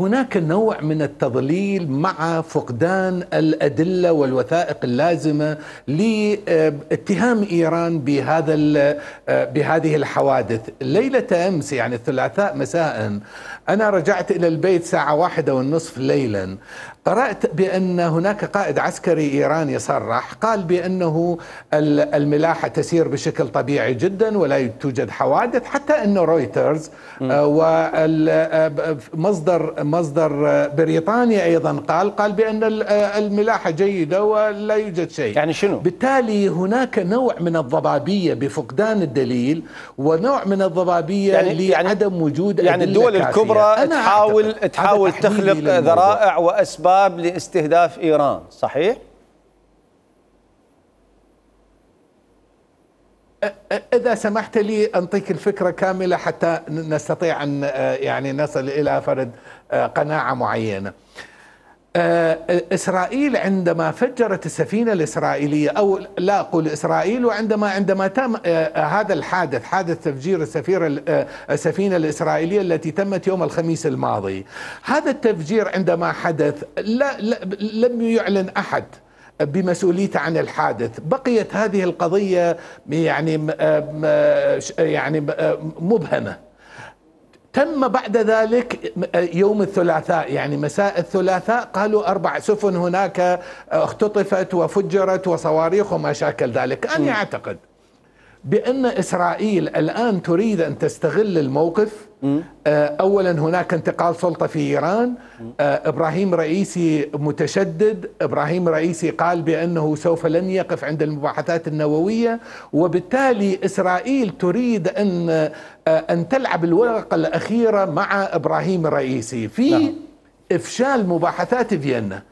هناك نوع من التضليل مع فقدان الادله والوثائق اللازمه لاتهام ايران بهذا بهذه الحوادث، ليله امس يعني الثلاثاء مساء انا رجعت الى البيت ساعه واحدة والنصف ليلا، قرات بان هناك قائد عسكري ايراني صرح قال بانه الملاحه تسير بشكل طبيعي جدا ولا توجد حوادث حتى انه رويترز آه، ومصدر آه، مصدر آه، بريطانيا ايضا قال قال بان آه، الملاحه جيده ولا يوجد شيء يعني شنو بالتالي هناك نوع من الضبابيه بفقدان الدليل ونوع من الضبابيه يعني, يعني- لعدم يعني وجود يعني الدول الكبرى تحاول تحاول تخلق ذرائع واسباب لاستهداف ايران صحيح إذا سمحت لي أنطيك الفكرة كاملة حتى نستطيع أن آه، يعني نصل إلى فرد آه، قناعة معينة آه، إسرائيل عندما فجرت السفينة الإسرائيلية أو لا أقول إسرائيل وعندما عندما تم هذا الحادث حادث تفجير السفيرة السفينة الإسرائيلية التي تمت يوم الخميس الماضي هذا التفجير عندما حدث لا, لا لم يعلن أحد بمسؤوليته عن الحادث بقيت هذه القضية يعني آه، آه، آه، يعني مبهمة تم بعد ذلك يوم الثلاثاء يعني مساء الثلاثاء قالوا أربع سفن هناك اختطفت وفجرت وصواريخ وما شاكل ذلك أنا أعتقد بأن إسرائيل الآن تريد أن تستغل الموقف آه، أولا هناك انتقال سلطة في إيران آه، إبراهيم رئيسي متشدد إبراهيم رئيسي قال بأنه سوف لن يقف عند المباحثات النووية وبالتالي إسرائيل تريد أن آه، أن تلعب الورقة الأخيرة مع إبراهيم رئيسي في نعم. إفشال مباحثات فيينا